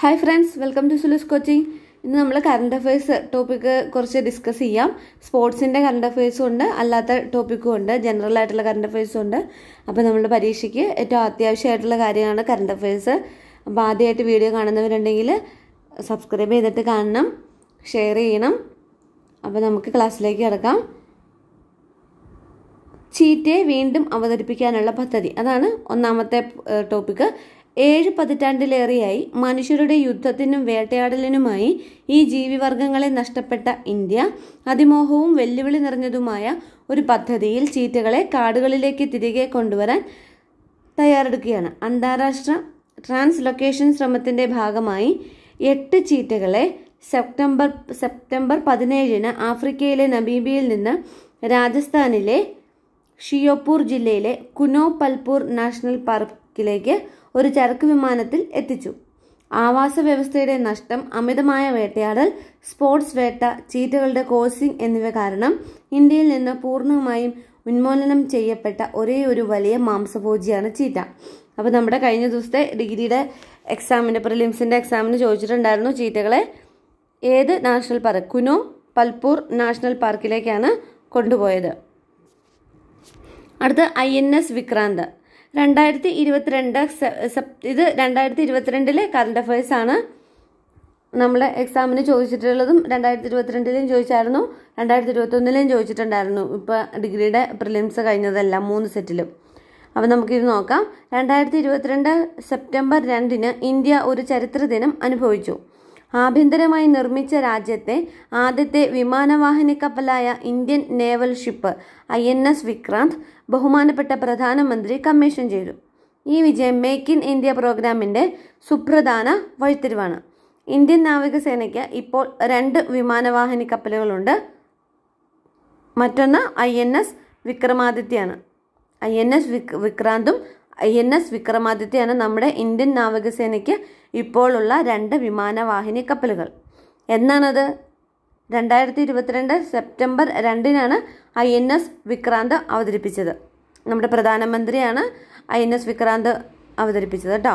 hi friends welcome to Sulu's coaching ഇന്ന് നമ്മൾ current affairs topic കുറച്ച് ഡിസ്കസ് ചെയ്യാം സ്പോർട്സിൻ്റെ കറണ്ട് അഫയേഴ്സും ഉണ്ട് അല്ലാത്ത ടോപ്പിക്കും ഉണ്ട് ജനറൽ ആയിട്ടുള്ള കറണ്ട് അഫയേഴ്സും ഉണ്ട് അപ്പോൾ നമ്മുടെ പരീക്ഷയ്ക്ക് ഏറ്റവും അത്യാവശ്യമായിട്ടുള്ള കാര്യമാണ് കറണ്ട് അഫയേഴ്സ് അപ്പോൾ ആദ്യമായിട്ട് വീഡിയോ കാണുന്നവരുണ്ടെങ്കിൽ സബ്സ്ക്രൈബ് ചെയ്തിട്ട് കാണണം ഷെയർ ചെയ്യണം അപ്പോൾ നമുക്ക് ക്ലാസ്സിലേക്ക് കിടക്കാം ചീറ്റയെ വീണ്ടും അവതരിപ്പിക്കാനുള്ള പദ്ധതി അതാണ് ഒന്നാമത്തെ ടോപ്പിക്ക് ഏഴ് പതിറ്റാണ്ടിലേറെയായി മനുഷ്യരുടെ യുദ്ധത്തിനും വേട്ടയാടലിനുമായി ഈ ജീവിവർഗങ്ങളെ നഷ്ടപ്പെട്ട ഇന്ത്യ അതിമോഹവും വെല്ലുവിളി നിറഞ്ഞതുമായ ഒരു പദ്ധതിയിൽ ചീറ്റകളെ കാടുകളിലേക്ക് തിരികെ കൊണ്ടുവരാൻ തയ്യാറെടുക്കുകയാണ് അന്താരാഷ്ട്ര ട്രാൻസ്ലൊക്കേഷൻ ശ്രമത്തിൻ്റെ ഭാഗമായി എട്ട് ചീറ്റകളെ സെപ്റ്റംബർ സെപ്റ്റംബർ പതിനേഴിന് ആഫ്രിക്കയിലെ നബീബിയിൽ നിന്ന് രാജസ്ഥാനിലെ ഷിയോപൂർ ജില്ലയിലെ കുനോ പൽപൂർ നാഷണൽ പാർക്ക് ക്കിലേക്ക് ഒരു ചരക്ക് വിമാനത്തിൽ എത്തിച്ചു ആവാസ വ്യവസ്ഥയുടെ നഷ്ടം അമിതമായ വേട്ടയാടൽ സ്പോർട്സ് വേട്ട ചീറ്റകളുടെ കോസിംഗ് എന്നിവ കാരണം ഇന്ത്യയിൽ നിന്ന് പൂർണ്ണമായും ഉന്മൂലനം ചെയ്യപ്പെട്ട ഒരേ ഒരു വലിയ മാംസഭോജിയാണ് ചീറ്റ അപ്പോൾ നമ്മുടെ കഴിഞ്ഞ ദിവസത്തെ ഡിഗ്രിയുടെ എക്സാമിൻ്റെ പ്രിലിംസിൻ്റെ എക്സാമിന് ചോദിച്ചിട്ടുണ്ടായിരുന്നു ചീറ്റകളെ ഏത് national park Kuno Palpur national പാർക്കിലേക്കാണ് കൊണ്ടുപോയത് അടുത്ത ഐ എൻ എസ് വിക്രാന്ത് രണ്ടായിരത്തി ഇരുപത്തിരണ്ട് ഇത് രണ്ടായിരത്തി ഇരുപത്തിരണ്ടിലെ കറണ്ട് അഫയേഴ്സ് ആണ് നമ്മുടെ എക്സാമിന് ചോദിച്ചിട്ടുള്ളതും രണ്ടായിരത്തി ഇരുപത്തിരണ്ടിലേയും ചോദിച്ചായിരുന്നു രണ്ടായിരത്തി ഇരുപത്തൊന്നിലേയും ചോദിച്ചിട്ടുണ്ടായിരുന്നു ഇപ്പോൾ ഡിഗ്രിയുടെ പ്രിലിംസ് കഴിഞ്ഞതെല്ലാം മൂന്ന് സെറ്റിലും അപ്പോൾ നമുക്കിത് നോക്കാം രണ്ടായിരത്തി ഇരുപത്തിരണ്ട് സെപ്റ്റംബർ രണ്ടിന് ഇന്ത്യ ഒരു ചരിത്ര ദിനം അനുഭവിച്ചു ആഭ്യന്തരമായി നിർമ്മിച്ച രാജ്യത്തെ ആദ്യത്തെ വിമാനവാഹിനി കപ്പലായ Indian naval ship I N S Vikrant ബഹുമാനപ്പെട്ട പ്രധാനമന്ത്രി കമ്മീഷൻ ചെയ്തു ഈ വിജയം മേക്ക് ഇൻ ഇന്ത്യ പ്രോഗ്രാമിൻ്റെ സുപ്രധാന വഴിത്തിരിവാണ് ഇന്ത്യൻ നാവികസേനയ്ക്ക് ഇപ്പോൾ രണ്ട് വിമാനവാഹിനി കപ്പലുകളുണ്ട് മറ്റൊന്ന് ഐ എൻ എസ് വിക്രമാദിത്യാണ് ഐ എൻ എസ് വിക്രാന്തും ഐ എൻ എസ് വിക്രമാദിത്യാണ് നമ്മുടെ ഇന്ത്യൻ നാവികസേനയ്ക്ക് ഇപ്പോഴുള്ള രണ്ട് വിമാനവാഹിനി കപ്പലുകൾ എന്നാണത് രണ്ടായിരത്തി ഇരുപത്തിരണ്ട് സെപ്റ്റംബർ രണ്ടിനാണ് ഐ എൻ എസ് വിക്രാന്ത് അവതരിപ്പിച്ചത് നമ്മുടെ പ്രധാനമന്ത്രിയാണ് ഐ എൻ എസ് വിക്രാന്ത് അവതരിപ്പിച്ചത് കേട്ടോ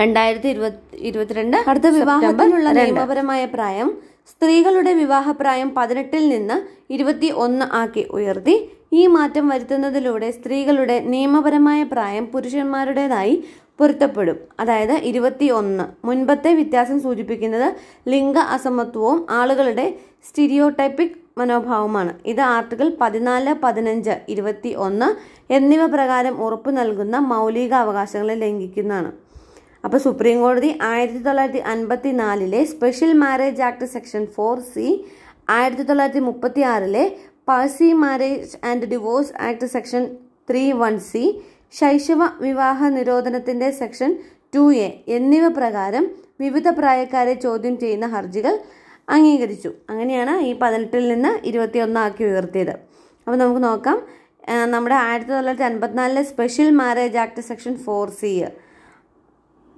രണ്ടായിരത്തി ഇരുപത്തി ഇരുപത്തിരണ്ട് അടുത്ത വിവാഹത്തിനുള്ള നിയമപരമായ പ്രായം സ്ത്രീകളുടെ വിവാഹപ്രായം പതിനെട്ടിൽ നിന്ന് ഇരുപത്തി ഒന്ന് ആക്കി ഉയർത്തി ഈ മാറ്റം വരുത്തുന്നതിലൂടെ സ്ത്രീകളുടെ നിയമപരമായ പ്രായം പുരുഷന്മാരുടേതായി പൊരുത്തപ്പെടും അതായത് ഇരുപത്തി ഒന്ന് മുൻപത്തെ വ്യത്യാസം സൂചിപ്പിക്കുന്നത് ലിംഗ അസമത്വവും ആളുകളുടെ സ്റ്റിരിയോടൈപ്പിക് മനോഭാവമാണ് ഇത് ആർട്ടിക്കിൾ പതിനാല് പതിനഞ്ച് ഇരുപത്തി ഒന്ന് എന്നിവ പ്രകാരം ഉറപ്പ് നൽകുന്ന മൗലിക അവകാശങ്ങളെ ലംഘിക്കുന്നതാണ് അപ്പോൾ സുപ്രീം കോടതി ആയിരത്തി തൊള്ളായിരത്തി അൻപത്തി നാലിലെ special marriage act section four C ആയിരത്തി തൊള്ളായിരത്തി മുപ്പത്തി ആറിലെ Parsi marriage and divorce act section three one C ശൈശവ വിവാഹ നിരോധനത്തിൻ്റെ സെക്ഷൻ ടു എ എന്നിവ പ്രകാരം വിവിധ പ്രായക്കാരെ ചോദ്യം ചെയ്യുന്ന ഹർജികൾ അംഗീകരിച്ചു അങ്ങനെയാണ് ഈ പതിനെട്ടിൽ നിന്ന് ഇരുപത്തിയൊന്നാക്കി ഉയർത്തിയത് അപ്പോൾ നമുക്ക് നോക്കാം നമ്മുടെ ആയിരത്തി തൊള്ളായിരത്തി അൻപത്തിനാലിലെ special marriage act section four C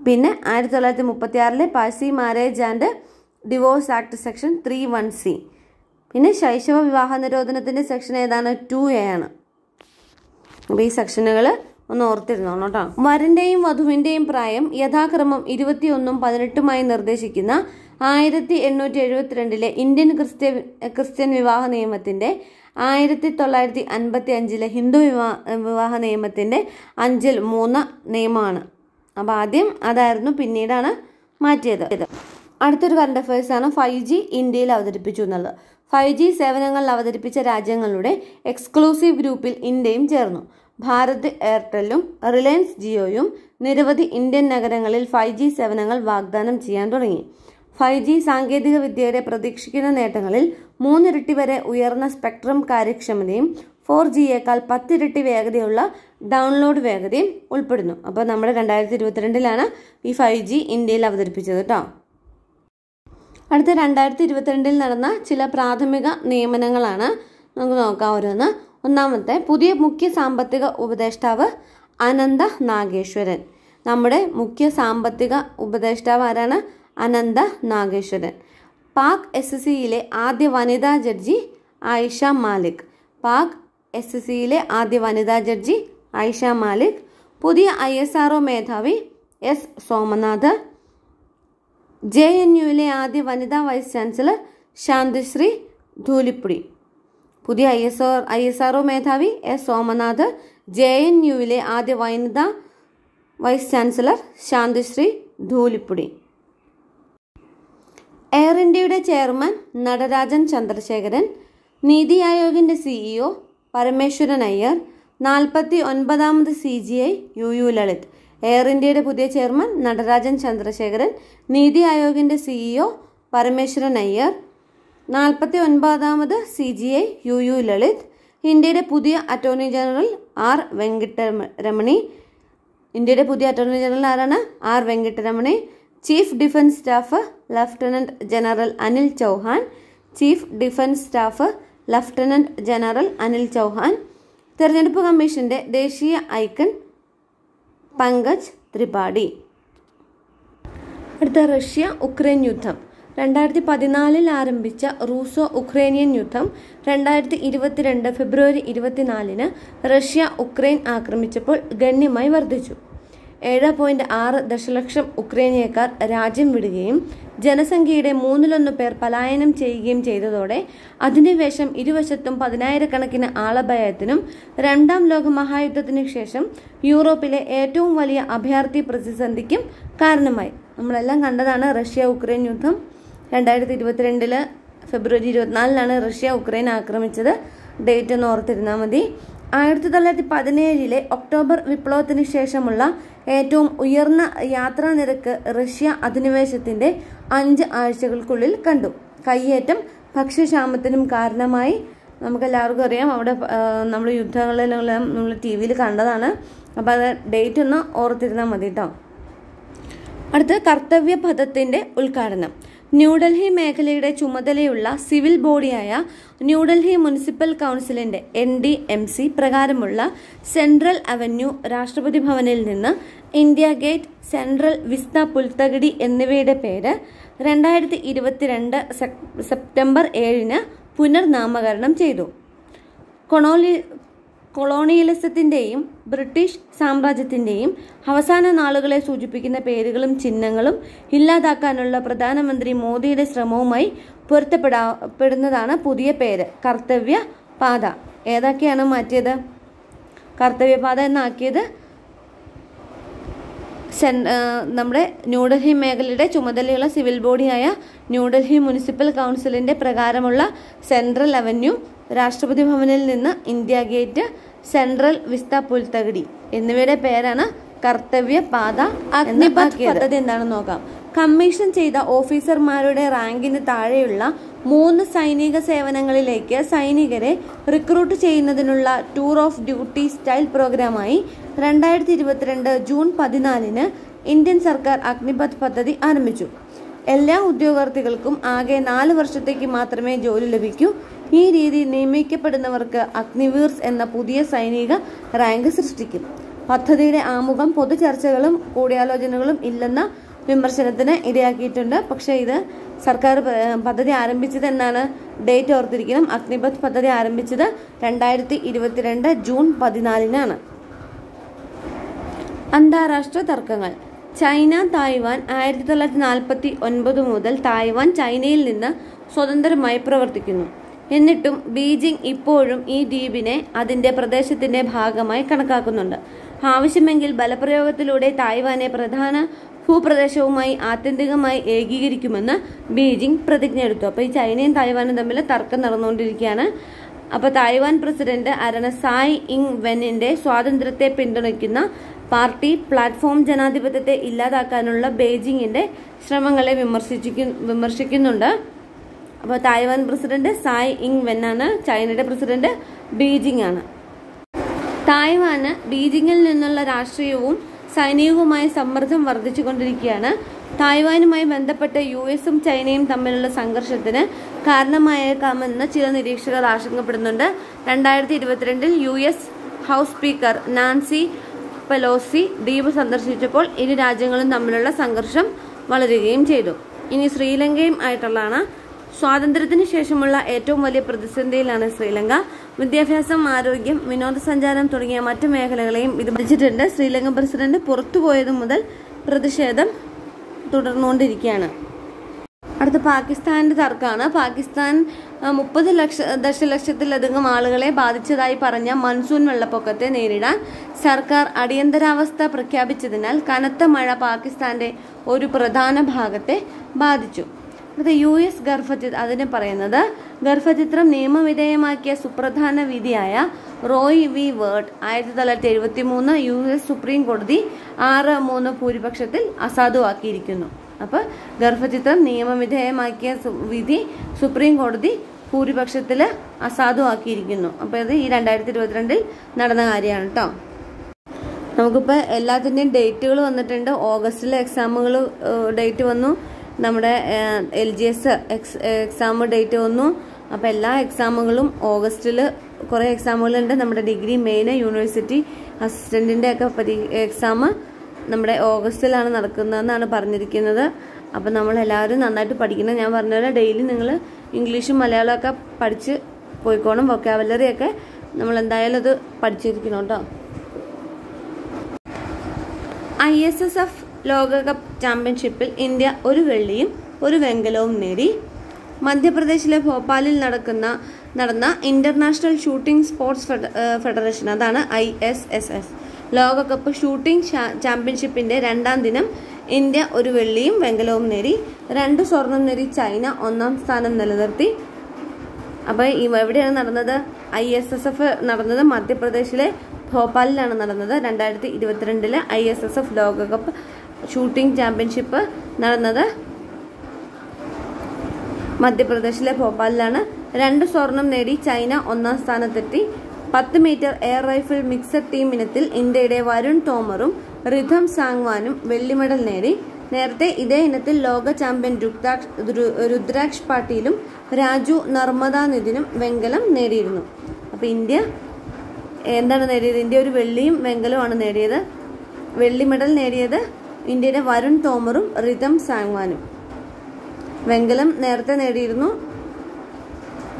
പിന്നെ ആയിരത്തി തൊള്ളായിരത്തി മുപ്പത്തിയാറിലെ Parsi marriage and divorce act section three one C പിന്നെ ശൈശവ വിവാഹ നിരോധനത്തിൻ്റെ സെക്ഷൻ ഏതാണ് ടു എ ആണ് അപ്പോൾ ഈ സെക്ഷനുകൾ ഒന്ന് ഓർത്തിരുന്നോ കേട്ടോ വരൻ്റെയും വധുവിൻ്റെയും പ്രായം യഥാക്രമം ഇരുപത്തിയൊന്നും പതിനെട്ടുമായി നിർദ്ദേശിക്കുന്ന ആയിരത്തി എണ്ണൂറ്റി എഴുപത്തിരണ്ടിലെ ഇന്ത്യൻ ക്രിസ്ത്യ ക്രിസ്ത്യൻ വിവാഹ നിയമത്തിൻ്റെ ആയിരത്തി തൊള്ളായിരത്തി അൻപത്തി അഞ്ചിലെ ഹിന്ദു വിവാഹ വിവാഹ നിയമത്തിൻ്റെ അഞ്ചിൽ മൂന്ന് നിയമമാണ് അപ്പോൾ ആദ്യം അതായിരുന്നു പിന്നീടാണ് മാറ്റിയത് അടുത്തൊരു കറണ്ട് അഫയേഴ്സാണ് ഫൈവ് ജി ഇന്ത്യയിൽ അവതരിപ്പിച്ചു എന്നുള്ളത് ഫൈവ് ജി സേവനങ്ങൾ അവതരിപ്പിച്ച രാജ്യങ്ങളുടെ എക്സ്ക്ലൂസീവ് ഗ്രൂപ്പിൽ ഇന്ത്യയും ചേർന്നു ഭാരത് എയർടെല്ലും റിലയൻസ് ജിയോയും നിരവധി ഇന്ത്യൻ നഗരങ്ങളിൽ ഫൈവ് ജി സേവനങ്ങൾ വാഗ്ദാനം ചെയ്യാൻ തുടങ്ങി ഫൈവ് ജി സാങ്കേതിക വിദ്യയുടെ പ്രതീക്ഷിക്കുന്ന നേട്ടങ്ങളിൽ മൂന്നിരട്ടി വരെ ഉയർന്ന സ്പെക്ട്രം കാര്യക്ഷമതയും ഫോർ ജിയേക്കാൾ പത്തിരട്ടി വേഗതയുള്ള ഡൗൺലോഡ് വേഗതയും ഉൾപ്പെടുന്നു അപ്പോൾ നമ്മുടെ രണ്ടായിരത്തി ഇരുപത്തിരണ്ടിലാണ് ഈ ഫൈവ് ജി ഇന്ത്യയിൽ അവതരിപ്പിച്ചത് കേട്ടോ അടുത്ത രണ്ടായിരത്തി ഇരുപത്തിരണ്ടിൽ നടന്ന ചില പ്രാഥമിക നിയമനങ്ങളാണ് നമുക്ക് നോക്കാം ഓരോന്ന് ഒന്നാമത്തെ പുതിയ മുഖ്യ സാമ്പത്തിക ഉപദേഷ്ടാവ് അനന്ത നാഗേശ്വരൻ നമ്മുടെ മുഖ്യ സാമ്പത്തിക ഉപദേഷ്ടാവ് ആരാണ് അനന്ത നാഗേശ്വരൻ പാക് എസ് സിയിലെ ആദ്യ വനിതാ ജഡ്ജി ആയിഷ മാലിക് പാക് എസ് സിയിലെ ആദ്യ വനിതാ ജഡ്ജി ആയിഷ മാലിക് പുതിയ ഐ എസ് ഒ മേധാവി എസ് സോമനാഥ് ജെ എൻ യുവിലെ ആദ്യ വനിതാ വൈസ് ചാൻസലർ ശാന്തശ്രീ ധൂലിപ്പുടി പുതിയ I S R I S O മേധാവി എസ് സോമനാഥ് ജെ എൻ യുവിലെ ആദ്യ വനിതാ vice chancellor Santishree Dhulipudi air ഇന്ത്യയുടെ ചെയർമാൻ നടരാജൻ ചന്ദ്രശേഖരൻ നീതി ആയോഗിൻ്റെ സിഇഒ പരമേശ്വരൻ അയ്യർ നാൽപ്പത്തി ഒൻപതാമത് C J I U U Lalit air ഇന്ത്യയുടെ പുതിയ ചെയർമാൻ നടരാജൻ ചന്ദ്രശേഖരൻ നീതി ആയോഗിൻ്റെ സിഇഒ e പരമേശ്വരൻ അയ്യർ നാൽപ്പത്തി ഒൻപതാമത് C J I U U Lalit ഇന്ത്യയുടെ പുതിയ അറ്റോർണി ജനറൽ ആർ വെങ്കിട്ടരമണി ഇന്ത്യയുടെ പുതിയ അറ്റോർണി ജനറൽ ആരാണ് R Venkataramani chief defence staff lieutenant general Anil Chauhan chief defence staff lieutenant general Anil Chauhan തെരഞ്ഞെടുപ്പ് കമ്മീഷന്റെ ദേശീയ ഐക്കൺ പങ്കജ് ത്രിപാഠി അടുത്ത റഷ്യ ഉക്രൈൻ യുദ്ധം രണ്ടായിരത്തി പതിനാലിൽ ആരംഭിച്ച റൂസോ ഉക്രൈനിയൻ യുദ്ധം രണ്ടായിരത്തി ഇരുപത്തിരണ്ട് ഫെബ്രുവരി ഇരുപത്തിനാലിന് റഷ്യ ഉക്രൈൻ ആക്രമിച്ചപ്പോൾ ഗണ്യമായി വർദ്ധിച്ചു ഏഴ് പോയിന്റ് ആറ് ദശലക്ഷം ഉക്രൈനിയക്കാർ രാജ്യം വിടുകയും ജനസംഖ്യയുടെ മൂന്നിലൊന്ന് പേർ പലായനം ചെയ്യുകയും ചെയ്തതോടെ അധിനിവേശം ഇരുവശത്തും പതിനായിരക്കണക്കിന് ആളഭയത്തിനും രണ്ടാം ലോക മഹായുദ്ധത്തിനു ശേഷം യൂറോപ്പിലെ ഏറ്റവും വലിയ അഭയാർത്ഥി പ്രതിസന്ധിക്കും കാരണമായി നമ്മളെല്ലാം കണ്ടതാണ് റഷ്യ ഉക്രൈൻ യുദ്ധം രണ്ടായിരത്തി ഇരുപത്തിരണ്ടില് ഫെബ്രുവരി ഇരുപത്തിനാലിനാണ് റഷ്യ ഉക്രൈൻ ആക്രമിച്ചത് ഡേറ്റ് ഒന്ന് ഓർത്തിരുന്നാൽ മതി ആയിരത്തി തൊള്ളായിരത്തി പതിനേഴിലെ ഒക്ടോബർ വിപ്ലവത്തിന് ശേഷമുള്ള ഏറ്റവും ഉയർന്ന യാത്രാ നിരക്ക് റഷ്യ അധിനിവേശത്തിന്റെ അഞ്ച് ആഴ്ചകൾക്കുള്ളിൽ കണ്ടു കയ്യേറ്റം ഭക്ഷ്യക്ഷാമത്തിനും കാരണമായി നമുക്കെല്ലാവർക്കും അറിയാം അവിടെ നമ്മൾ യുദ്ധങ്ങളിലെല്ലാം നമ്മൾ ടി വിയിൽ കണ്ടതാണ് അപ്പോൾ അത് ഡേറ്റ് ഒന്ന് ഓർത്തിരുന്നാൽ മതി കേട്ടോ അടുത്ത് കർത്തവ്യപഥത്തിൻ്റെ ഉദ്ഘാടനം ന്യൂഡൽഹി മേഖലയുടെ ചുമതലയുള്ള സിവിൽ ബോഡിയായ ന്യൂഡൽഹി മുനിസിപ്പൽ കൗൺസിലിന്റെ എൻ ഡി എം സി പ്രകാരമുള്ള സെൻട്രൽ അവന്യൂ രാഷ്ട്രപതി ഭവനിൽ നിന്ന് ഇന്ത്യ ഗേറ്റ് സെൻട്രൽ വിസ്ത പുൽത്തകിടി എന്നിവയുടെ പേര് രണ്ടായിരത്തി ഇരുപത്തിരണ്ട് സെപ്റ്റംബർ ഏഴിന് പുനർനാമകരണം ചെയ്തു കൊണോലി കൊളോണിയലിസത്തിൻ്റെയും ബ്രിട്ടീഷ് സാമ്രാജ്യത്തിൻ്റെയും അവസാന നാളുകളെ സൂചിപ്പിക്കുന്ന പേരുകളും ചിഹ്നങ്ങളും ഇല്ലാതാക്കാനുള്ള പ്രധാനമന്ത്രി മോദിയുടെ ശ്രമവുമായി പൊരുത്തപ്പെടാപ്പെടുന്നതാണ് പുതിയ പേര് കർത്തവ്യ പാത ഏതൊക്കെയാണ് മാറ്റിയത് കർത്തവ്യപാത എന്നാക്കിയത് നമ്മുടെ ന്യൂഡൽഹി മേഖലയുടെ ചുമതലയുള്ള സിവിൽ ബോഡിയായ ന്യൂഡൽഹി മുനിസിപ്പൽ കൗൺസിലിൻ്റെ പ്രകാരമുള്ള സെൻട്രൽ അവന്യൂ രാഷ്ട്രപതി ഭവനിൽ നിന്ന് ഇന്ത്യ ഗേറ്റ് സെൻട്രൽ വിസ്ത പുൽത്തകിടി എന്നിവയുടെ പേരാണ് കർത്തവ്യ പാത അഗ്നിപത് പദ്ധതി എന്താണെന്ന് നോക്കാം കമ്മീഷൻ ചെയ്ത ഓഫീസർമാരുടെ റാങ്കിന് താഴെയുള്ള മൂന്ന് സൈനിക സേവനങ്ങളിലേക്ക് സൈനികരെ റിക്രൂട്ട് ചെയ്യുന്നതിനുള്ള ടൂർ ഓഫ് ഡ്യൂട്ടി സ്റ്റൈൽ പ്രോഗ്രാമായി രണ്ടായിരത്തി ഇരുപത്തിരണ്ട് ജൂൺ പതിനാലിന് ഇന്ത്യൻ സർക്കാർ അഗ്നിപഥ് പദ്ധതി ആരംഭിച്ചു എല്ലാ ഉദ്യോഗാർത്ഥികൾക്കും ആകെ നാല് വർഷത്തേക്ക് മാത്രമേ ജോലി ലഭിക്കൂ ഈ രീതി നിയമിക്കപ്പെടുന്നവർക്ക് അഗ്നിവീർസ് എന്ന പുതിയ സൈനിക റാങ്ക് സൃഷ്ടിക്കും പദ്ധതിയുടെ ആമുഖം പൊതു ചർച്ചകളും കൂടിയാലോചനകളും ഇല്ലെന്ന വിമർശനത്തിന് ഇടയാക്കിയിട്ടുണ്ട് പക്ഷേ ഇത് സർക്കാർ പദ്ധതി ആരംഭിച്ചത് എന്നാണ് ഡേറ്റ് ഓർത്തിരിക്കണം അഗ്നിപഥ് പദ്ധതി ആരംഭിച്ചത് രണ്ടായിരത്തി ഇരുപത്തിരണ്ട് ജൂൺ പതിനാലിനാണ് അന്താരാഷ്ട്ര തർക്കങ്ങൾ ചൈന തായ്വാൻ ആയിരത്തി തൊള്ളായിരത്തി നാൽപ്പത്തി ഒൻപത് മുതൽ തായ്വാൻ ചൈനയിൽ നിന്ന് സ്വതന്ത്രമായി പ്രവർത്തിക്കുന്നു എന്നിട്ടും ബീജിംഗ് ഇപ്പോഴും ഈ ദ്വീപിനെ അതിൻ്റെ പ്രദേശത്തിൻ്റെ ഭാഗമായി കണക്കാക്കുന്നുണ്ട് ആവശ്യമെങ്കിൽ ബലപ്രയോഗത്തിലൂടെ തായ്വാനെ പ്രധാന ഭൂപ്രദേശവുമായി ആത്യന്തികമായി ഏകീകരിക്കുമെന്ന് ബീജിംഗ് പ്രതിജ്ഞ എടുത്തു അപ്പോൾ ഈ ചൈനയും തായ്വാനും തമ്മിൽ തർക്കം നടന്നുകൊണ്ടിരിക്കുകയാണ് അപ്പോൾ തായ്വാൻ പ്രസിഡന്റ് അരണ സായ് ഇങ് വെന്നിന്റെ സ്വാതന്ത്ര്യത്തെ പിന്തുണയ്ക്കുന്ന പാർട്ടി പ്ലാറ്റ്ഫോം ജനാധിപത്യത്തെ ഇല്ലാതാക്കാനുള്ള ബെയ്ജിങ്ങിന്റെ ശ്രമങ്ങളെ വിമർശിച്ചു വിമർശിക്കുന്നുണ്ട് അപ്പോൾ തായ്വാൻ പ്രസിഡന്റ് സായ് ഇങ് വെൻ ആണ് ചൈനയുടെ പ്രസിഡന്റ് ബീജിംഗ് ആണ് തായ്വാന് ബീജിംഗിൽ നിന്നുള്ള രാഷ്ട്രീയവും സൈനികവുമായ സമ്മർദ്ദം വർദ്ധിച്ചുകൊണ്ടിരിക്കുകയാണ് തായ്വാനുമായി ബന്ധപ്പെട്ട് യു എസും ചൈനയും തമ്മിലുള്ള സംഘർഷത്തിന് കാരണമായേക്കാമെന്ന് ചില നിരീക്ഷകർ ആശങ്കപ്പെടുന്നുണ്ട് രണ്ടായിരത്തി ഇരുപത്തിരണ്ടിൽ U S house speaker Nancy Pelosi ദ്വീപ് സന്ദർശിച്ചപ്പോൾ ഇരു രാജ്യങ്ങളും തമ്മിലുള്ള സംഘർഷം വളരുകയും ചെയ്തു ഇനി ശ്രീലങ്കയും ആയിട്ടുള്ളതാണ് സ്വാതന്ത്ര്യത്തിന് ശേഷമുള്ള ഏറ്റവും വലിയ പ്രതിസന്ധിയിലാണ് ശ്രീലങ്ക വിദ്യാഭ്യാസം ആരോഗ്യം വിനോദസഞ്ചാരം തുടങ്ങിയ മറ്റു മേഖലകളെയും ഇത് ഭരിച്ചിട്ടുണ്ട് ശ്രീലങ്കൻ പ്രസിഡന്റ് പുറത്തുപോയതു മുതൽ പ്രതിഷേധം തുടർന്നുകൊണ്ടിരിക്കുകയാണ് അടുത്ത പാകിസ്ഥാൻ്റെ തർക്കമാണ് പാകിസ്ഥാൻ മുപ്പത് ലക്ഷ ദശലക്ഷത്തിലധികം ആളുകളെ ബാധിച്ചതായി പറഞ്ഞ മൺസൂൺ വെള്ളപ്പൊക്കത്തെ നേരിടാൻ സർക്കാർ അടിയന്തരാവസ്ഥ പ്രഖ്യാപിച്ചതിനാൽ കനത്ത മഴ പാകിസ്ഥാന്റെ ഒരു പ്രധാന ഭാഗത്തെ ബാധിച്ചു അത് യു എസ് ഗർഭചിത്ര അതിന് പറയുന്നത് ഗർഭചിത്രം നിയമവിധേയമാക്കിയ സുപ്രധാന വിധിയായ റോയ് വി വേർഡ് ആയിരത്തി തൊള്ളായിരത്തി എഴുപത്തി മൂന്ന് യു എസ് സുപ്രീം കോടതി ആറ് മൂന്ന് ഭൂരിപക്ഷത്തിൽ അസാധുവാക്കിയിരിക്കുന്നു അപ്പോൾ ഗർഭചിത്രം നിയമവിധേയമാക്കിയ വിധി സുപ്രീം കോടതി ഭൂരിപക്ഷത്തിൽ അസാധുവാക്കിയിരിക്കുന്നു അപ്പോൾ ഇത് ഈ രണ്ടായിരത്തി ഇരുപത്തിരണ്ടിൽ നടന്ന കാര്യമാണ് കേട്ടോ നമുക്കിപ്പോൾ എല്ലാത്തിൻ്റെയും ഡേറ്റുകൾ വന്നിട്ടുണ്ട് ഓഗസ്റ്റിലെ എക്സാമുകൾ ഡേറ്റ് വന്നു നമ്മുടെ L G S ex exam date വന്നു അപ്പോൾ എല്ലാ എക്സാമുകളും ഓഗസ്റ്റിൽ കുറേ എക്സാമുകളുണ്ട് നമ്മുടെ ഡിഗ്രി മെയിൻ യൂണിവേഴ്സിറ്റി അസിസ്റ്റൻറ്റിൻ്റെയൊക്കെ ഒക്കെ പരീ എക്സാം നമ്മുടെ ഓഗസ്റ്റിലാണ് നടക്കുന്നതെന്നാണ് പറഞ്ഞിരിക്കുന്നത് അപ്പം നമ്മളെല്ലാവരും നന്നായിട്ട് പഠിക്കണം ഞാൻ പറഞ്ഞ പോലെ ഡെയിലി നിങ്ങൾ ഇംഗ്ലീഷും മലയാളമൊക്കെ പഠിച്ച് പോയിക്കോണം ഒക്കെ നമ്മൾ എന്തായാലും അത് പഠിച്ചിരിക്കണം കേട്ടോ ഐ എസ് എസ് എഫ് ലോകകപ്പ് ചാമ്പ്യൻഷിപ്പിൽ ഇന്ത്യ ഒരു വെള്ളിയും ഒരു വെങ്കലവും നേടി മധ്യപ്രദേശിലെ ഭോപ്പാലിൽ നടക്കുന്ന നടന്ന ഇൻ്റർനാഷണൽ ഷൂട്ടിംഗ് സ്പോർട്സ് ഫെഡറേഷൻ അതാണ് ഐ എസ് എസ് എഫ് ലോകകപ്പ് ഷൂട്ടിംഗ് ചാമ്പ്യൻഷിപ്പിൻ്റെ രണ്ടാം ദിനം ഇന്ത്യ ഒരു വെള്ളിയും വെങ്കലവും നേടി രണ്ട് സ്വർണം നേടി ചൈന ഒന്നാം സ്ഥാനം നിലനിർത്തി അപ്പോൾ എവിടെയാണ് നടന്നത് ഐ എസ് എസ് എഫ് നടന്നത് മധ്യപ്രദേശിലെ ഭോപ്പാലിലാണ് നടന്നത് രണ്ടായിരത്തി ഇരുപത്തിരണ്ടിലെ ഐ എസ് എസ് എഫ് ലോകകപ്പ് ഷൂട്ടിംഗ് ചാമ്പ്യൻഷിപ്പ് നടന്നത് മധ്യപ്രദേശിലെ ഭോപ്പാലിലാണ് രണ്ട് സ്വർണം നേടി ചൈന ഒന്നാം സ്ഥാനത്തെത്തി പത്ത് metre air rifle mixed team ഇനത്തിൽ ഇന്ത്യയുടെ വരുൺ തോമറും റിഥം സാങ്വാനും വെള്ളി മെഡൽ നേടി നേരത്തെ ഇതേ ഇനത്തിൽ ലോക ചാമ്പ്യൻ രുദ്രാക്ഷ് പാട്ടീലും രാജു നർമ്മദാനിധിനും വെങ്കലം നേടിയിരുന്നു അപ്പോൾ ഇന്ത്യ എന്താണ് നേടിയത് ഇന്ത്യ ഒരു വെള്ളിയും വെങ്കലവുമാണ് നേടിയത് വെള്ളി മെഡൽ നേടിയത് ഇന്ത്യയുടെ വരുൺ തോമറും റിതം സാങ്വാനും വെങ്കലം നേരത്തെ നേടിയിരുന്നു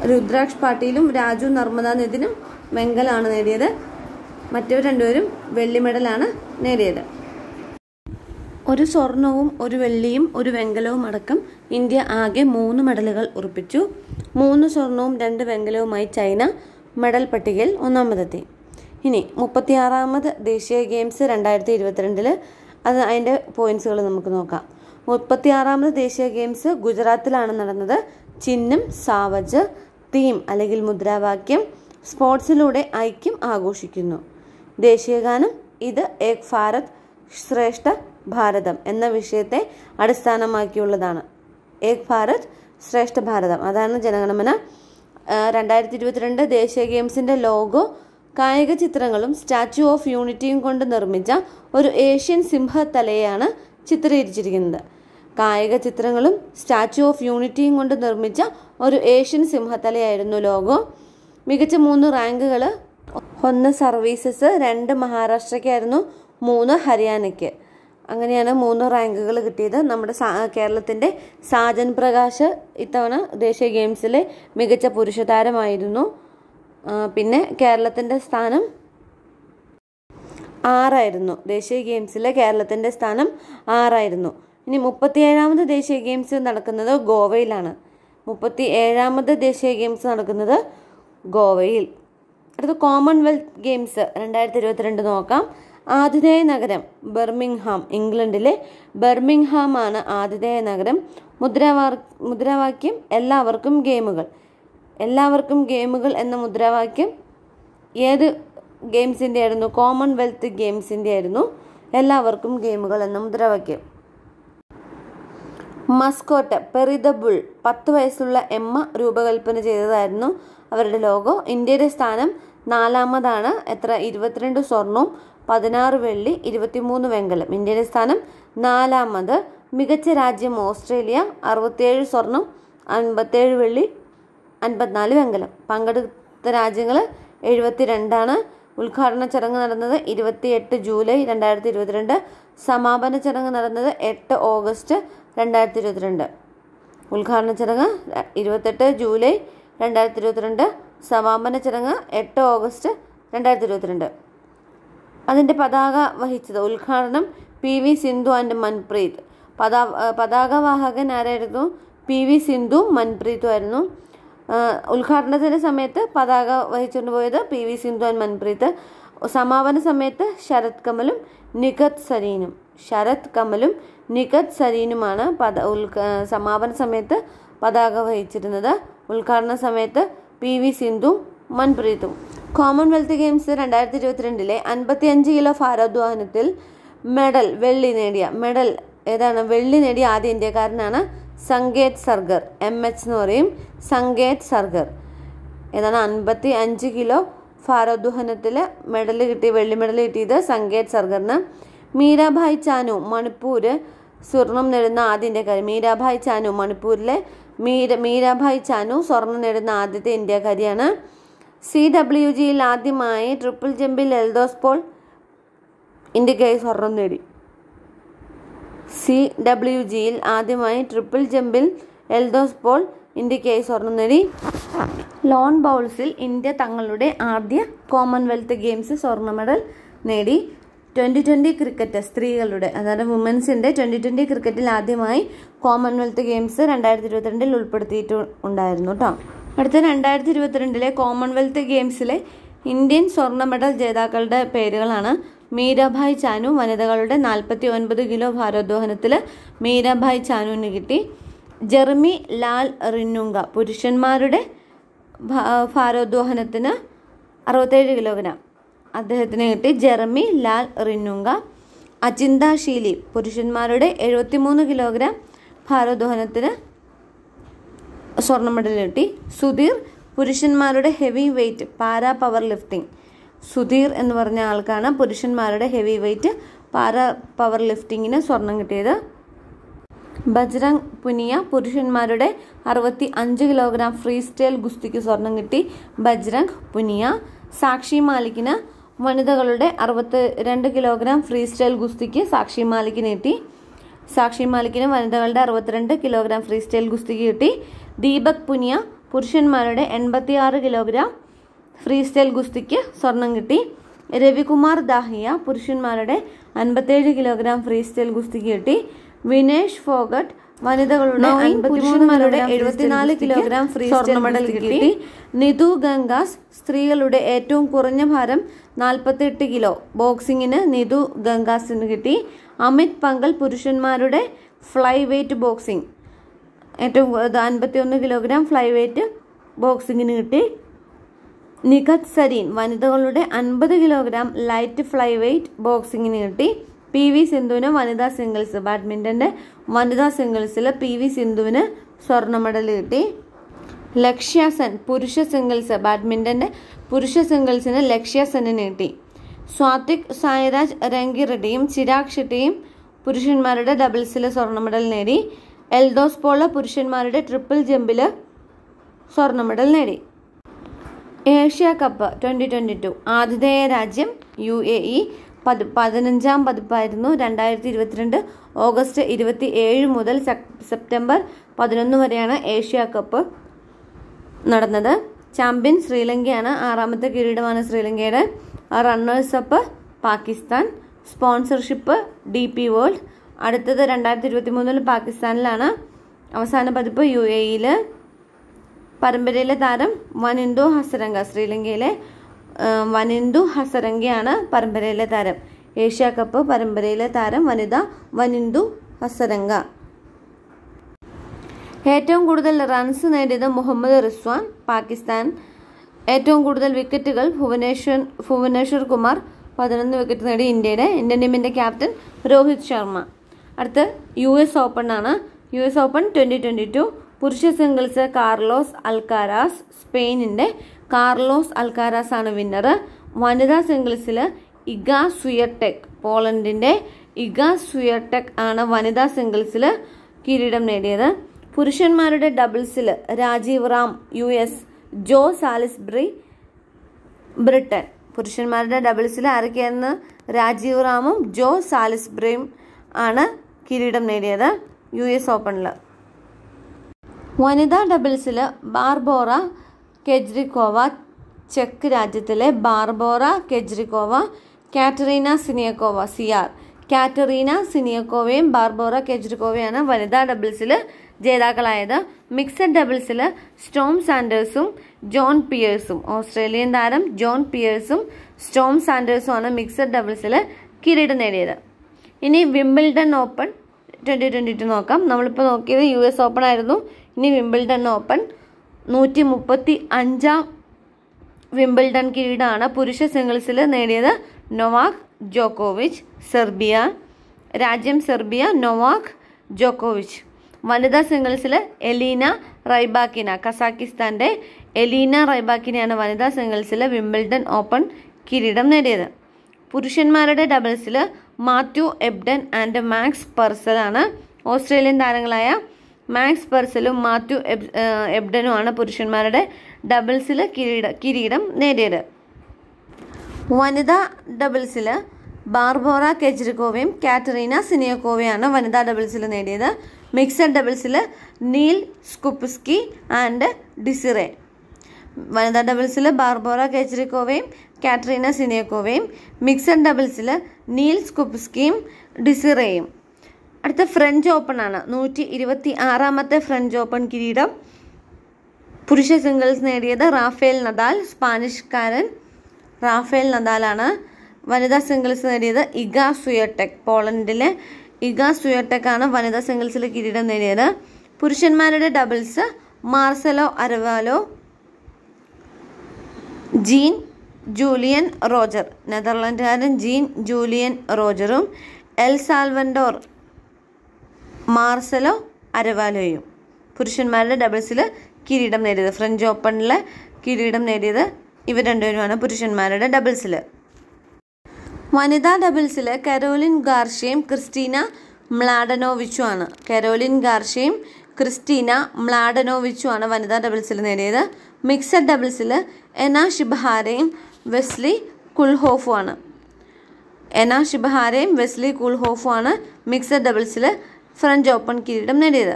രുദ്രാക്ഷ് പാട്ടീലും രാജു നർമ്മദാനിധിനും വെങ്കലാണ് നേടിയത് മറ്റു രണ്ടുപേരും വെള്ളി മെഡലാണ് നേടിയത് ഒരു സ്വർണവും ഒരു വെള്ളിയും ഒരു വെങ്കലവും അടക്കം ഇന്ത്യ ആകെ മൂന്ന് മെഡലുകൾ ഉറപ്പിച്ചു മൂന്ന് സ്വർണവും രണ്ട് വെങ്കലവുമായി ചൈന മെഡൽ പട്ടികയിൽ ഒന്നാമതെത്തി ഇനി മുപ്പത്തിയാറാമത് ദേശീയ ഗെയിംസ് രണ്ടായിരത്തി ഇരുപത്തിരണ്ടിൽ അത് അതിൻ്റെ പോയിന്റ്സുകൾ നമുക്ക് നോക്കാം മുപ്പത്തിയാറാമത് ദേശീയ ഗെയിംസ് ഗുജറാത്തിലാണ് നടന്നത് ചിഹ്നം സാവജ് തീം അല്ലെങ്കിൽ മുദ്രാവാക്യം സ്പോർട്സിലൂടെ ഐക്യം ആഘോഷിക്കുന്നു ദേശീയഗാനം ഇത് ഏക് ഭാരത് ശ്രേഷ്ഠ ഭാരതം എന്ന വിഷയത്തെ അടിസ്ഥാനമാക്കിയുള്ളതാണ് ഏക് ഭാരത് ശ്രേഷ്ഠ ഭാരതം അതാണ് ജനഗണമന രണ്ടായിരത്തി ഇരുപത്തിരണ്ട് ദേശീയ ഗെയിംസിൻ്റെ ലോഗോ കായിക ചിത്രങ്ങളും സ്റ്റാച്യു ഓഫ് യൂണിറ്റിയും കൊണ്ട് നിർമ്മിച്ച ഒരു ഏഷ്യൻ സിംഹത്തലയെയാണ് ചിത്രീകരിച്ചിരിക്കുന്നത് കായിക ചിത്രങ്ങളും സ്റ്റാച്യു ഓഫ് യൂണിറ്റിയും കൊണ്ട് നിർമ്മിച്ച ഒരു ഏഷ്യൻ സിംഹത്തലയായിരുന്നു ലോഗോ മികച്ച മൂന്ന് റാങ്കുകൾ ഒന്ന് സർവീസസ് രണ്ട് മഹാരാഷ്ട്രയ്ക്കായിരുന്നു മൂന്ന് ഹരിയാനയ്ക്ക് അങ്ങനെയാണ് മൂന്ന് റാങ്കുകൾ കിട്ടിയത് നമ്മുടെ കേരളത്തിൻ്റെ സാജൻ പ്രകാശ് ഇത്തവണ ദേശീയ ഗെയിംസിലെ മികച്ച പുരുഷ താരമായിരുന്നു പിന്നെ കേരളത്തിൻ്റെ സ്ഥാനം ആറായിരുന്നു ദേശീയ ഗെയിംസിലെ കേരളത്തിൻ്റെ സ്ഥാനം ആറായിരുന്നു ഇനി ഏഴാമത് ദേശീയ ഗെയിംസ് നടക്കുന്നത് ഗോവയിലാണ് മുപ്പത്തി ഏഴാമത് ദേശീയ ഗെയിംസ് നടക്കുന്നത് ഗോവയിൽ അടുത്ത കോമൺവെൽത്ത് ഗെയിംസ് രണ്ടായിരത്തി ഇരുപത്തിരണ്ട് നോക്കാം ആതിഥേയ നഗരം ബെർമിംഗ്ഹാം ഇംഗ്ലണ്ടിലെ ബെർമിംഗ്ഹാം ആണ് ആതിഥേയ നഗരം മുദ്രാവാ മുദ്രാവാക്യം എല്ലാവർക്കും ഗെയിമുകൾ എല്ലാവർക്കും ഗെയിമുകൾ എന്ന മുദ്രാവാക്യം ഏത് ഗെയിംസിൻ്റെ ആയിരുന്നു കോമൺവെൽത്ത് ഗെയിംസിൻ്റെ ആയിരുന്നു എല്ലാവർക്കും ഗെയിമുകൾ എന്ന മുദ്രാവാക്യം മസ്കോട്ട് പെറിദ പത്ത് വയസ്സുള്ള എമ്മ രൂപകൽപ്പന ചെയ്തതായിരുന്നു അവരുടെ ലോഗോ ഇന്ത്യയുടെ സ്ഥാനം നാലാമതാണ് എത്ര ഇരുപത്തിരണ്ട് സ്വർണവും പതിനാറ് വെള്ളി ഇരുപത്തിമൂന്ന് വെങ്കലം ഇന്ത്യയുടെ സ്ഥാനം നാലാമത് മികച്ച രാജ്യം ഓസ്ട്രേലിയ അറുപത്തിയേഴ് സ്വർണം അൻപത്തേഴ് വെള്ളി അൻപത്തിനാല് വെങ്കലം പങ്കെടുത്ത രാജ്യങ്ങൾ എഴുപത്തിരണ്ടാണ് ഉദ്ഘാടന ചടങ്ങ് നടന്നത് ഇരുപത്തിയെട്ട് ജൂലൈ രണ്ടായിരത്തി ഇരുപത്തിരണ്ട് സമാപന ചടങ്ങ് നടന്നത് എട്ട് ഓഗസ്റ്റ് രണ്ടായിരത്തി ഇരുപത്തിരണ്ട് ഉദ്ഘാടന ചടങ്ങ് ഇരുപത്തെട്ട് ജൂലൈ രണ്ടായിരത്തി ഇരുപത്തിരണ്ട് സമാപന ചടങ്ങ് എട്ട് ഓഗസ്റ്റ് രണ്ടായിരത്തി ഇരുപത്തിരണ്ട് അതിൻ്റെ പതാക വഹിച്ചത് ഉദ്ഘാടനം P V Sindhu and Manpreet പതാ പതാകവാഹകൻ ആരായിരുന്നു പി വി സിന്ധു മൻപ്രീത്തും ആയിരുന്നു ഉദ്ഘാടനത്തിൻ്റെ സമയത്ത് പതാക വഹിച്ചുകൊണ്ട് പോയത് P V Sindhu and Manpreet സമാപന സമയത്ത് ശരത് കമലും നിഖത് സരീനും ശരത് കമലും നിഖത് സരീനുമാണ് പത സമാപന സമയത്ത് പതാക വഹിച്ചിരുന്നത് ഉദ്ഘാടന സമയത്ത് പി വി സിന്ധു മൻപ്രീതും കോമൺവെൽത്ത് ഗെയിംസ് രണ്ടായിരത്തി ഇരുപത്തിരണ്ടിലെ അൻപത്തിയഞ്ച് കിലോ ഭാരോദ്വാനത്തിൽ മെഡൽ വെള്ളി നേടിയ മെഡൽ ഏതാണ് വെള്ളി നേടിയ ആദ്യ ഇന്ത്യക്കാരനാണ് സങ്കേത് സർഗർ എം എച്ച് എന്ന് പറയും സങ്കേത് സർഗർ ഏതാണ് അൻപത്തി അഞ്ച് കിലോ ഭാരോദ്വഹനത്തിൽ മെഡൽ കിട്ടി വെള്ളി മെഡൽ കിട്ടിയത് സങ്കേത് സർഗറിന് മീരാഭായ് ചാനു മണിപ്പൂർ സ്വർണം നേടുന്ന ആദ്യ ഇന്ത്യക്കാരൻ മീരാഭായ് ചാനു മണിപ്പൂരിലെ മീര മീരാഭായ് ചാനു സ്വർണം നേടുന്ന ആദ്യത്തെ ഇന്ത്യക്കാരിയാണ് സി ഡബ്ല്യു ജിയിൽ ആദ്യമായി ട്രിപ്പിൾ ജമ്പിൽ എൽദോസ് പോൾ ഇന്ത്യക്കായി സ്വർണം നേടി സി ഡബ്ല്യു ജിയിൽ ആദ്യമായി ട്രിപ്പിൾ ജമ്പിൽ എൽദോസ് പോൾ ഇന്ത്യക്കായി സ്വർണം നേടി ലോൺ ബൗൾസിൽ ഇന്ത്യ തങ്ങളുടെ ആദ്യ കോമൺവെൽത്ത് ഗെയിംസ് സ്വർണ്ണ മെഡൽ നേടി ട്വൻ്റി ട്വൻ്റി ക്രിക്കറ്റ് സ്ത്രീകളുടെ അതായത് വുമൻസിൻ്റെ ട്വൻ്റി ട്വൻ്റി ക്രിക്കറ്റിൽ ആദ്യമായി കോമൺവെൽത്ത് ഗെയിംസ് രണ്ടായിരത്തി ഇരുപത്തിരണ്ടിൽ ഉൾപ്പെടുത്തിയിട്ട് ഉണ്ടായിരുന്നു കേട്ടോ അടുത്ത രണ്ടായിരത്തി ഇരുപത്തിരണ്ടിലെ കോമൺവെൽത്ത് ഗെയിംസിലെ ഇന്ത്യൻ സ്വർണ്ണ മെഡൽ ജേതാക്കളുടെ പേരുകളാണ് മീരാഭായ് ചാനു വനിതകളുടെ നാൽപ്പത്തി ഒൻപത് കിലോ ഭാരോദ്വഹനത്തിൽ മീരാഭായ് ചാനുവിന് കിട്ടി ജെർമി ലാൽ റിന്നുങ്ക പുരുഷന്മാരുടെ ഭാരോദ്വഹനത്തിന് അറുപത്തേഴ് കിലോഗ്രാം അദ്ദേഹത്തിന് കിട്ടി ജെറമി ലാൽ അചിന്ത ശീലി പുരുഷന്മാരുടെ മൂന്ന് കിലോഗ്രാം ഭാരോദ്വഹനത്തിന് സ്വർണ്ണ മെഡൽ കിട്ടി സുധീർ പുരുഷന്മാരുടെ heavy weight para power lifting Sudhir എന്ന് പറഞ്ഞ ആൾക്കാണ് പുരുഷന്മാരുടെ ഹെവി വെയ്റ്റ് പാരാ പവർ ലിഫ്റ്റിങ്ങിന് സ്വർണം കിട്ടിയത് ബജ്രംഗ് പുനിയ പുരുഷന്മാരുടെ അറുപത്തി അഞ്ച് കിലോഗ്രാം ഫ്രീ സ്റ്റൈൽ ഗുസ്തിക്ക് സ്വർണം കിട്ടി ബജ്രംഗ് പുനിയ സാക്ഷി മാലിക്കിന് വനിതകളുടെ അറുപത്തി രണ്ട് കിലോഗ്രാം ഫ്രീ സ്റ്റൈൽ ഗുസ്തിക്ക് സാക്ഷി മാലിക്ക് നീട്ടി സാക്ഷി മാലിക്കിന് വനിതകളുടെ അറുപത്തിരണ്ട് കിലോഗ്രാം ഫ്രീ സ്റ്റൈൽ ഗുസ്തിക്ക് കിട്ടി ദീപക് പുനിയ പുരുഷന്മാരുടെ എൺപത്തിയാറ് കിലോഗ്രാം ഫ്രീ സ്റ്റൈൽ ഗുസ്തിക്ക് സ്വർണം കിട്ടി രവികുമാർ ദാഹിയ പുരുഷന്മാരുടെ അൻപത്തേഴ് കിലോഗ്രാം ഫ്രീ സ്റ്റൈൽ ഗുസ്തിക്ക് കിട്ടി വിനേഷ് ഫോഗട്ട് വനിതകളുടെ പുരുഷന്മാരുടെ എഴുപത്തിനാല് കിലോഗ്രാം ഫ്രീ സ്വർണ്ണ മെഡൽ കിട്ടി നിതു ഗംഗാസ് സ്ത്രീകളുടെ ഏറ്റവും കുറഞ്ഞ ഭാരം നാൽപ്പത്തെട്ട് കിലോ ബോക്സിങ്ങിന് നിതു ഗംഗാസിന് കിട്ടി അമിത് പങ്കൽ പുരുഷന്മാരുടെ ഫ്ലൈ വെയ്റ്റ് ബോക്സിംഗ് ഏറ്റവും അൻപത്തിയൊന്ന് കിലോഗ്രാം ഫ്ലൈ വെയ്റ്റ് ബോക്സിങ്ങിന് കിട്ടി നിഖത് സരീൻ വനിതകളുടെ അൻപത് കിലോഗ്രാം ലൈറ്റ് ഫ്ലൈ വെയ്റ്റ് ബോക്സിങ്ങിന് കിട്ടി പി വി സിന്ധുവിന് വനിതാ സിംഗിൾസ് ബാഡ്മിൻ്റൻ്റെ വനിതാ സിംഗിൾസിൽ പി വി സിന്ധുവിന് സ്വർണ്ണ മെഡൽ കിട്ടി ലക്ഷ്യ സെൻ പുരുഷ സിംഗിൾസ് ബാഡ്മിൻ്റൻ്റെ പുരുഷ സിംഗിൾസിന് ലക്ഷ്യ സെന്നിന് കിട്ടി സ്വാതിക് സായിരാജ് രംഗി റെഡ്ഡിയും ചിരാഗ് ഷെട്ടിയും പുരുഷന്മാരുടെ ഡബിൾസിൽ സ്വർണ്ണ മെഡൽ നേടി എൽദോസ് പോള പുരുഷന്മാരുടെ ട്രിപ്പിൾ ജമ്പിൽ സ്വർണ്ണ മെഡൽ നേടി Asia cup twenty twenty two ആതിഥേയ രാജ്യം യു എ ഇ പതി പതിനഞ്ചാം പതിപ്പായിരുന്നു രണ്ടായിരത്തി ഇരുപത്തിരണ്ട് ഓഗസ്റ്റ് ഇരുപത്തി ഏഴ് മുതൽ സെപ്റ്റംബർ പതിനൊന്ന് വരെയാണ് ഏഷ്യ കപ്പ് നടന്നത് ചാമ്പ്യൻ ശ്രീലങ്കയാണ് ആറാമത്തെ കിരീടമാണ് ശ്രീലങ്കയുടെ runners up Pakistan sponsorship D P world അടുത്തത് രണ്ടായിരത്തി ഇരുപത്തി മൂന്നിൽ പാകിസ്ഥാനിലാണ് അവസാന പതിപ്പ് യു എയിൽ പരമ്പരയിലെ താരം വൻ ഇൻഡോ ഹസരംഗ ശ്രീലങ്കയിലെ വനിന്ദു ഹസരംഗയാണ് പരമ്പരയിലെ താരം ഏഷ്യ കപ്പ് പരമ്പരയിലെ താരം വനിത വനിന്ദു ഹസരംഗ ഏറ്റവും കൂടുതൽ റൺസ് നേടിയത് മുഹമ്മദ് റിസ്വാൻ പാകിസ്ഥാൻ ഏറ്റവും കൂടുതൽ വിക്കറ്റുകൾ ഭുവനേശ്വർ ഭുവനേശ്വർ കുമാർ പതിനൊന്ന് വിക്കറ്റ് നേടി ഇന്ത്യയുടെ ഇന്ത്യൻ ടീമിൻ്റെ ക്യാപ്റ്റൻ രോഹിത് ശർമ്മ അടുത്ത് യു എസ് ആണ് U S open twenty twenty two പുരുഷ സിംഗിൾസ് കാർലോസ് അൽക്കാരാസ് സ്പെയിനിൻ്റെ കാർലോസ് അൽക്കാരാസ് ആണ് വിന്നർ വനിതാ സിംഗിൾസിൽ ഇഗ സുയർടെക് പോളണ്ടിൻ്റെ ഇഗ സുയർടെക് ആണ് വനിതാ സിംഗിൾസിൽ കിരീടം നേടിയത് പുരുഷന്മാരുടെ ഡബിൾസിൽ Rajeev Ram U S Joe Salisbury Britain പുരുഷന്മാരുടെ ഡബിൾസിൽ ആരൊക്കെയെന്ന് രാജീവ് റാമും ജോ സാലിസ്ബ്രിയും ആണ് കിരീടം നേടിയത് യു എസ് ഓപ്പണിൽ വനിതാ ഡബിൾസിൽ ബാർബോറ കെജ്രിക്കോവ ചെക്ക് രാജ്യത്തിലെ ബാർബോറ കെജ്രിക്കോവ കാറ്ററീന സിനിയക്കോവ സിയാർ കാറ്ററീന സിനിയക്കോവയും ബാർബോറ കെജ്രിക്കോവയാണ് വനിതാ ഡബിൾസിൽ ജേതാക്കളായത് മിക്സഡ് ഡബിൾസിൽ സ്റ്റോം സാൻഡേഴ്സും ജോൺ പിയേഴ്സും ഓസ്ട്രേലിയൻ താരം ജോൺ പിയേഴ്സും സ്റ്റോം സാൻഡേഴ്സും ആണ് മിക്സഡ് ഡബിൾസിൽ കിരീടം നേടിയത് ഇനി Wimbledon open twenty twenty two നോക്കാം നമ്മളിപ്പോൾ നോക്കിയത് യു എസ് ഓപ്പൺ ആയിരുന്നു ഇനി വിംബിൾഡൺ ഓപ്പൺ നൂറ്റി മുപ്പത്തി അഞ്ചാം വിംബിൾഡൺ കിരീടമാണ് പുരുഷ സിംഗിൾസിൽ നേടിയത് നൊവാക് ജോക്കോവിച്ച് സെർബിയ രാജ്യം സെർബിയ നൊവാക് ജോക്കോവിച്ച് വനിതാ സിംഗിൾസിൽ എലീന റൈബാക്കിന കസാക്കിസ്ഥാൻ്റെ എലീന റൈബാക്കിനെയാണ് വനിതാ സിംഗിൾസിൽ വിംബിൾഡൺ ഓപ്പൺ കിരീടം നേടിയത് പുരുഷന്മാരുടെ ഡബിൾസിൽ Matthew Ebden and Max Purcell Australian താരങ്ങളായ മാക്സ് പെർസലും മാത്യു എബ്ഡനുമാണ് പുരുഷന്മാരുടെ ഡബിൾസിൽ കിരീട കിരീടം നേടിയത് വനിതാ ഡബിൾസിൽ ബാർബോറ കെജ്രികോവയും കാറ്ററീന സിനിയക്കോവയാണ് വനിതാ ഡബിൾസിൽ നേടിയത് മിക്സഡ് ഡബിൾസിൽ നീൽ സ്കുപ്സ്കി ആൻഡ് ഡിസിറേ വനിതാ ഡബിൾസിൽ ബാർബോറ കെജ്രികോവയും കാറ്ററീന സിനിയക്കോവയും മിക്സഡ് ഡബിൾസിൽ നീൽ സ്കുപ്സ്കിയും ഡിസിറേയും അടുത്ത ഫ്രഞ്ച് ഓപ്പൺ ആണ് നൂറ്റി ഇരുപത്തി ആറാമത്തെ ഫ്രഞ്ച് ഓപ്പൺ കിരീടം പുരുഷ സിംഗിൾസ് നേടിയത് റാഫേൽ നദാൽ സ്പാനിഷ്കാരൻ റാഫേൽ നദാലാണ് വനിതാ സിംഗിൾസ് നേടിയത് ഇഗ സുയടെക് പോളണ്ടിലെ ഇഗ സുയടെക് ആണ് വനിതാ സിംഗിൾസിൽ കിരീടം നേടിയത് പുരുഷന്മാരുടെ doubles Marcelo Arevalo Jean Julien Rojer നെതർലൻഡുകാരൻ ജീൻ ജൂലിയൻ റോജറും എൽ സാൽവൻഡോർ മാർസലോ അരവാലോയും പുരുഷന്മാരുടെ ഡബിൾസിൽ കിരീടം നേടിയത് ഫ്രഞ്ച് ഓപ്പണിൽ കിരീടം നേടിയത് ഇവർ രണ്ടുപേരുമാണ് പുരുഷന്മാരുടെ ഡബിൾസിൽ വനിതാ ഡബിൾസിൽ കരോലിൻ ഗാർഷയും ക്രിസ്റ്റീന മ്ലാഡനോവിച്ചുമാണ് കരോലിൻ ഗാർഷയും ക്രിസ്റ്റീന മ്ലാഡനോവിച്ചുമാണ് വനിതാ ഡബിൾസിൽ നേടിയത് മിക്സഡ് ഡബിൾസിൽ എന ഷിബഹാരയും വെസ്ലി കുൽഹോഫുമാണ് എന ഷിബഹാരയും വെസ്ലി കുൽഹോഫുമാണ് മിക്സഡ് ഡബിൾസിൽ ഫ്രഞ്ച് ഓപ്പൺ കിരീടം നേടിയത്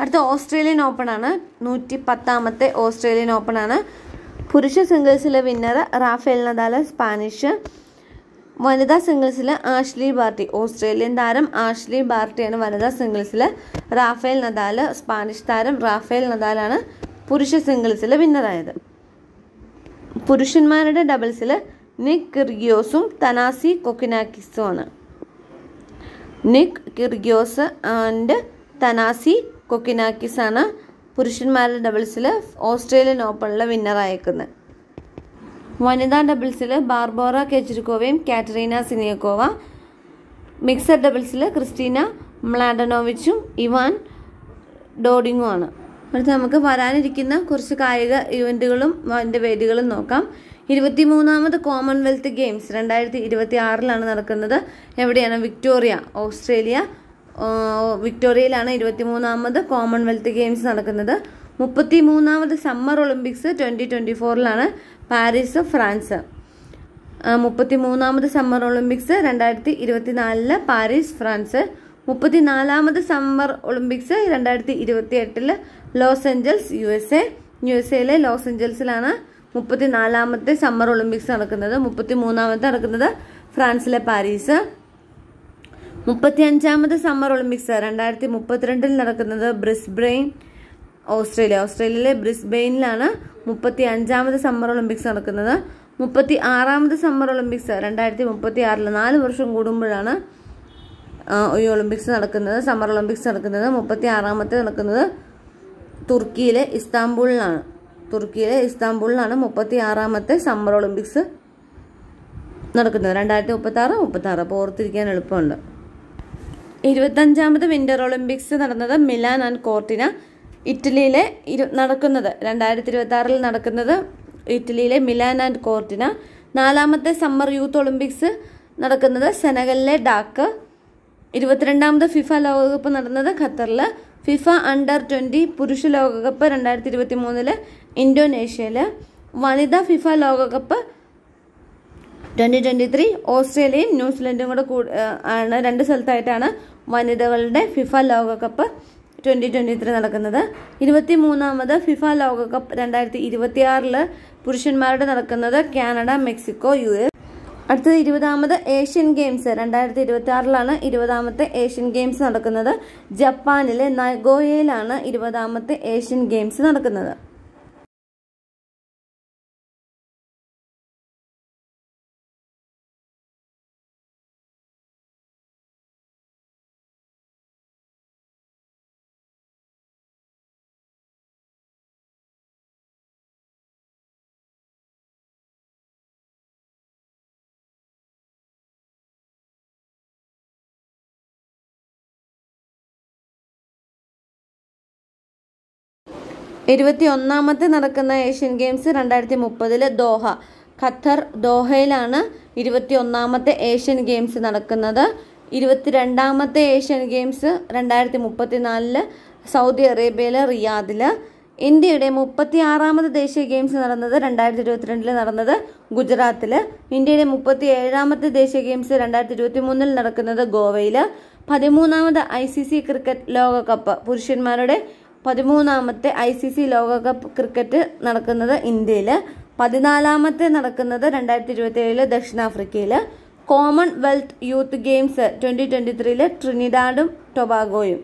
അടുത്ത ഓസ്ട്രേലിയൻ ഓപ്പണാണ് നൂറ്റി പത്താമത്തെ ഓസ്ട്രേലിയൻ ഓപ്പണാണ് പുരുഷ സിംഗിൾസിലെ വിന്നർ റാഫേൽ നദാല സ്പാനിഷ് വനിതാ സിംഗിൾസിൽ ആഷ്ലി ബാർട്ടി ഓസ്ട്രേലിയൻ താരം ആഷ്ലി ബാർട്ടിയാണ് വനിതാ സിംഗിൾസിൽ റാഫേൽ നദാല് സ്പാനിഷ് താരം റാഫേൽ നദാലാണ് പുരുഷ സിംഗിൾസിൽ വിന്നറായത് പുരുഷന്മാരുടെ ഡബിൾസിൽ നിക് കിർഗിയോസും തനാസി കൊക്കിനാക്കിസുമാണ് നിക് കിർഗിയോസ് ആൻഡ് തനാസി കൊക്കിനാക്കിസ് ആണ് പുരുഷന്മാരുടെ ഡബിൾസിൽ ഓസ്ട്രേലിയൻ ഓപ്പണിലെ വിന്നറായേക്കുന്നത് വനിതാ ഡബിൾസിൽ ബാർബോറ കെച്ചിരിക്കോവയും കാറ്ററീന സിനിയക്കോവ മിക്സഡ് ഡബിൾസിൽ ക്രിസ്റ്റീന മ്ലാഡനോവിച്ചും ഇവാൻ ഡോഡിങ്ങുമാണ് അടുത്ത് നമുക്ക് വരാനിരിക്കുന്ന കുറച്ച് കായിക ഇവൻറ്റുകളും അതിൻ്റെ വേദികളും നോക്കാം ഇരുപത്തിമൂന്നാമത് കോമൺവെൽത്ത് ഗെയിംസ് രണ്ടായിരത്തി ഇരുപത്തി ആറിലാണ് നടക്കുന്നത് എവിടെയാണ് വിക്ടോറിയ ഓസ്ട്രേലിയ വിക്ടോറിയയിലാണ് ഇരുപത്തിമൂന്നാമത് കോമൺവെൽത്ത് ഗെയിംസ് നടക്കുന്നത് മുപ്പത്തി മൂന്നാമത് സമ്മർ ഒളിമ്പിക്സ് ട്വൻറ്റി ട്വൻറ്റി ഫോറിലാണ് പാരീസ് ഫ്രാൻസ് മുപ്പത്തി മൂന്നാമത് സമ്മർ ഒളിമ്പിക്സ് രണ്ടായിരത്തി ഇരുപത്തി നാലില് പാരീസ് ഫ്രാൻസ് മുപ്പത്തി നാലാമത് സമ്മർ ഒളിമ്പിക്സ് രണ്ടായിരത്തി ഇരുപത്തി എട്ടില് Los Angeles U S A U S എയിലെ ലോസ് ഏഞ്ചൽസിലാണ് മുപ്പത്തി നാലാമത്തെ സമ്മർ ഒളിമ്പിക്സ് നടക്കുന്നത് മുപ്പത്തി മൂന്നാമത്തെ നടക്കുന്നത് ഫ്രാൻസിലെ പാരീസ് മുപ്പത്തി അഞ്ചാമത് സമ്മർ ഒളിമ്പിക്സ് രണ്ടായിരത്തി മുപ്പത്തിരണ്ടിൽ നടക്കുന്നത് ബ്രിസ്ബ്രെയിൻ ഓസ്ട്രേലിയ ഓസ്ട്രേലിയയിലെ ബ്രിസ്ബെയിനിലാണ് മുപ്പത്തി അഞ്ചാമത് സമ്മർ ഒളിമ്പിക്സ് നടക്കുന്നത് മുപ്പത്തി ആറാമത് സമ്മർ ഒളിമ്പിക്സ് രണ്ടായിരത്തി മുപ്പത്തി ആറിൽ നാല് വർഷം കൂടുമ്പോഴാണ് ഈ ഒളിമ്പിക്സ് നടക്കുന്നത് സമ്മർ ഒളിമ്പിക്സ് നടക്കുന്നത് മുപ്പത്തി ആറാമത്തെ നടക്കുന്നത് തുർക്കിയിലെ ഇസ്താംബൂളിലാണ് തുർക്കിയിലെ ഇസ്താംബൂളിലാണ് മുപ്പത്തി ആറാമത്തെ സമ്മർ ഒളിമ്പിക്സ് നടക്കുന്നത് രണ്ടായിരത്തി മുപ്പത്തി ആറ് മുപ്പത്തി ആറ് അപ്പോൾ ഓർത്തിരിക്കാൻ എളുപ്പമുണ്ട് ഇരുപത്തഞ്ചാമത് വിൻ്റർ ഒളിമ്പിക്സ് നടന്നത് മിലാൻ ആൻഡ് കോർട്ടിന ഇറ്റലിയിലെ ഇരു നടക്കുന്നത് രണ്ടായിരത്തി ഇരുപത്തി ആറിൽ നടക്കുന്നത് ഇറ്റലിയിലെ മിലാൻ ആൻഡ് കോർട്ടിന നാലാമത്തെ സമ്മർ യൂത്ത് ഒളിമ്പിക്സ് നടക്കുന്നത് സെനഗലിലെ ഡാക്ക് ഇരുപത്തിരണ്ടാമത് ഫിഫ ലോകകപ്പ് നടന്നത് ഖത്തറിൽ ഫിഫ അണ്ടർ ട്വൻറ്റി പുരുഷ ലോകകപ്പ് രണ്ടായിരത്തി ഇരുപത്തി മൂന്നിൽ ഇൻഡോനേഷ്യയിൽ വനിതാ ഫിഫ ലോകകപ്പ് ട്വൻ്റി ട്വൻ്റി ത്രീ ഓസ്ട്രേലിയയും ന്യൂസിലൻഡും കൂടെ ആണ് രണ്ട് സ്ഥലത്തായിട്ടാണ് വനിതകളുടെ ഫിഫ ലോകകപ്പ് ട്വൻ്റി ട്വൻ്റി ത്രീ നടക്കുന്നത് ഇരുപത്തി മൂന്നാമത് ഫിഫ ലോകകപ്പ് രണ്ടായിരത്തി ഇരുപത്തിയാറിൽ പുരുഷന്മാരുടെ നടക്കുന്നത് കാനഡ മെക്സിക്കോ യു എസ് അടുത്തത് ഇരുപതാമത് ഏഷ്യൻ ഗെയിംസ് രണ്ടായിരത്തി ഇരുപത്തി ആറിലാണ് ഇരുപതാമത്തെ ഏഷ്യൻ ഗെയിംസ് നടക്കുന്നത് ജപ്പാനിലെ നഗോയയിലാണ് ഇരുപതാമത്തെ ഏഷ്യൻ ഗെയിംസ് നടക്കുന്നത് ഇരുപത്തി ഒന്നാമത് നടക്കുന്ന ഏഷ്യൻ ഗെയിംസ് രണ്ടായിരത്തി മുപ്പതിൽ ദോഹ ഖത്തർ ദോഹയിലാണ് ഇരുപത്തി ഒന്നാമത്തെ ഏഷ്യൻ ഗെയിംസ് നടക്കുന്നത് ഇരുപത്തിരണ്ടാമത്തെ ഏഷ്യൻ ഗെയിംസ് രണ്ടായിരത്തി മുപ്പത്തി നാലില് സൗദി അറേബ്യയിലെ റിയാദിൽ ഇന്ത്യയുടെ മുപ്പത്തി ആറാമത് ദേശീയ ഗെയിംസ് നടന്നത് രണ്ടായിരത്തി ഇരുപത്തിരണ്ടിൽ നടന്നത് ഗുജറാത്തിൽ ഇന്ത്യയുടെ മുപ്പത്തി ഏഴാമത്തെ ദേശീയ ഗെയിംസ് രണ്ടായിരത്തി ഇരുപത്തി മൂന്നിൽ നടക്കുന്നത് ഗോവയിൽ പതിമൂന്നാമത് ഐ സി സി ക്രിക്കറ്റ് ലോകകപ്പ് പുരുഷന്മാരുടെ പതിമൂന്നാമത്തെ ഐ സി സി ലോകകപ്പ് ക്രിക്കറ്റ് നടക്കുന്നത് ഇന്ത്യയിൽ പതിനാലാമത്തെ നടക്കുന്നത് രണ്ടായിരത്തി ഇരുപത്തിയേഴില് ദക്ഷിണാഫ്രിക്കയിൽ Commonwealth youth games twenty twenty ത്രീയിലെ ട്രിനിഡാഡും ടൊബാഗോയും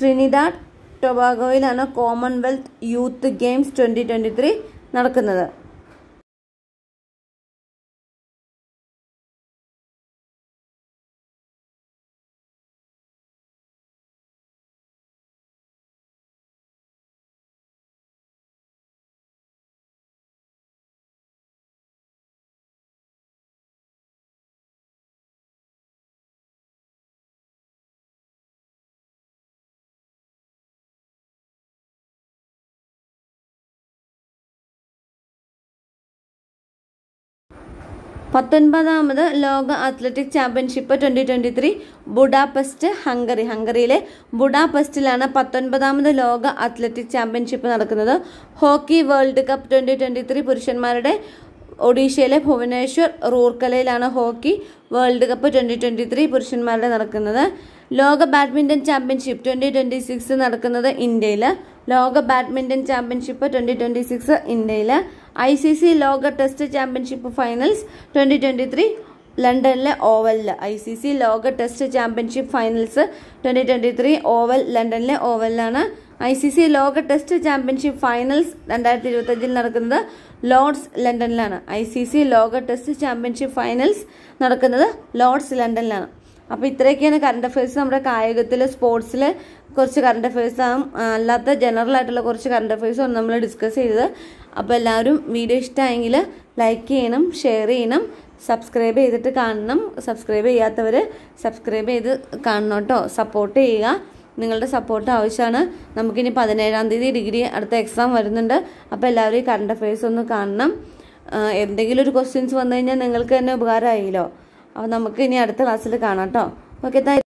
ട്രിനിഡാഡ് ടൊബാഗോയിലാണ് Commonwealth youth games twenty twenty three നടക്കുന്നത് പത്തൊൻപതാമത് ലോക athletic championship twenty twenty three Budapest Hungary ഹംഗറിയിലെ ബുഡാപെസ്റ്റിലാണ് പത്തൊൻപതാമത് ലോക അത്ലറ്റിക് ചാമ്പ്യൻഷിപ്പ് നടക്കുന്നത് hockey world cup twenty twenty three പുരുഷന്മാരുടെ ഒഡീഷയിലെ ഭുവനേശ്വർ റൂർക്കലയിലാണ് hockey world cup twenty twenty three പുരുഷന്മാരുടെ നടക്കുന്നത് ലോക badminton championship twenty twenty six നടക്കുന്നത് ഇന്ത്യയിൽ ലോക badminton championship twenty twenty six ഇന്ത്യയിൽ ഐ സി സി ലോക test championship finals twenty twenty three ലണ്ടനിലെ ഓവലിൽ ഐ സി സി ലോക test championship finals twenty twenty three Oval ലണ്ടനിലെ ഓവലിലാണ് ഐ സി സി ലോക ടെസ്റ്റ് ചാമ്പ്യൻഷിപ്പ് ഫൈനൽസ് രണ്ടായിരത്തി ഇരുപത്തഞ്ചിൽ നടക്കുന്നത് ലോർഡ്സ് ലണ്ടനിലാണ് ഐ സി സി ലോക ടെസ്റ്റ് ചാമ്പ്യൻഷിപ്പ് ഫൈനൽസ് നടക്കുന്നത് ലോർഡ്സ് ലണ്ടനിലാണ് അപ്പോൾ ഇത്രയൊക്കെയാണ് കറണ്ട് അഫയേഴ്സ് നമ്മുടെ കായികത്തിൽ സ്പോർട്സിൽ കുറച്ച് കറണ്ട് അഫയേഴ്സ് ആകും അല്ലാത്ത ജനറൽ ആയിട്ടുള്ള കുറച്ച് കറണ്ട് അഫയേഴ്സും നമ്മൾ ഡിസ്കസ് ചെയ്തത് അപ്പോൾ എല്ലാവരും വീഡിയോ ഇഷ്ടമായെങ്കിൽ ലൈക്ക് ചെയ്യണം ഷെയർ ചെയ്യണം സബ്സ്ക്രൈബ് ചെയ്തിട്ട് കാണണം സബ്സ്ക്രൈബ് ചെയ്യാത്തവർ സബ്സ്ക്രൈബ് ചെയ്ത് കാണണം കേട്ടോ സപ്പോർട്ട് ചെയ്യുക നിങ്ങളുടെ സപ്പോർട്ട് ആവശ്യമാണ് നമുക്കിനി പതിനേഴാം തീയതി ഡിഗ്രി അടുത്ത എക്സാം വരുന്നുണ്ട് അപ്പോൾ എല്ലാവരും ഈ കറണ്ട് അഫയേഴ്സ് ഒന്ന് കാണണം എന്തെങ്കിലും ഒരു ക്വസ്റ്റ്യൻസ് വന്നു കഴിഞ്ഞാൽ നിങ്ങൾക്ക് തന്നെ ഉപകാരമായില്ലോ അപ്പോൾ നമുക്ക് ഇനി അടുത്ത ക്ലാസ്സിൽ കാണാം കേട്ടോ ഓക്കെ താങ്ക്